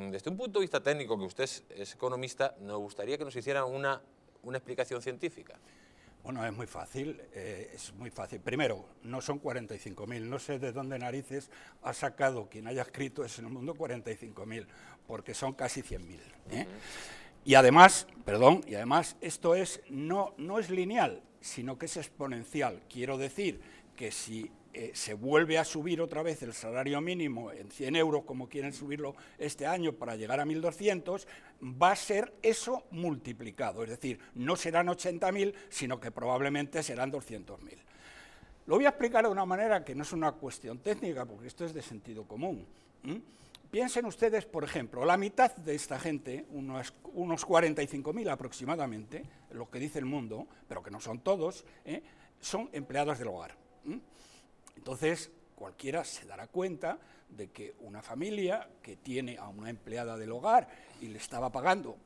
Desde un punto de vista técnico, que usted es economista, nos gustaría que nos hiciera una, una explicación científica. Bueno, es muy fácil, eh, es muy fácil. Primero, no son 45.000, no sé de dónde narices ha sacado quien haya escrito es en el mundo 45.000, porque son casi 100.000. ¿eh? Y además, perdón, y además esto es no, no es lineal, sino que es exponencial. Quiero decir que si eh, se vuelve a subir otra vez el salario mínimo en 100 euros, como quieren subirlo este año para llegar a 1.200, va a ser eso multiplicado. Es decir, no serán 80.000, sino que probablemente serán 200.000. Lo voy a explicar de una manera que no es una cuestión técnica, porque esto es de sentido común. Piensen ustedes, por ejemplo, la mitad de esta gente, unos, unos 45.000 aproximadamente, lo que dice el mundo, pero que no son todos, ¿eh? son empleados del hogar. Entonces, cualquiera se dará cuenta de que una familia que tiene a una empleada del hogar y le estaba pagando,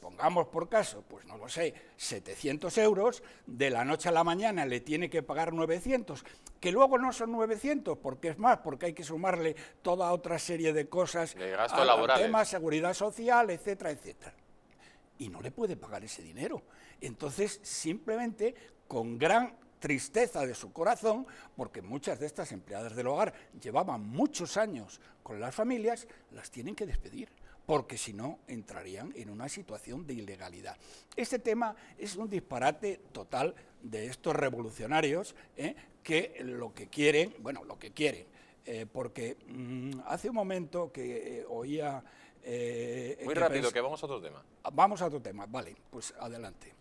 pongamos por caso, pues no lo sé, 700 euros, de la noche a la mañana le tiene que pagar 900, que luego no son 900, porque es más, porque hay que sumarle toda otra serie de cosas, de gasto laboral, seguridad social, etcétera, etcétera. Y no le puede pagar ese dinero. Entonces, simplemente con gran tristeza de su corazón, porque muchas de estas empleadas del hogar llevaban muchos años con las familias, las tienen que despedir porque si no entrarían en una situación de ilegalidad. Este tema es un disparate total de estos revolucionarios ¿eh? que lo que quieren, bueno, lo que quieren, eh, porque mm, hace un momento que eh, oía... Muy rápido, que vamos a otro tema. Ah, vamos a otro tema, vale, pues adelante.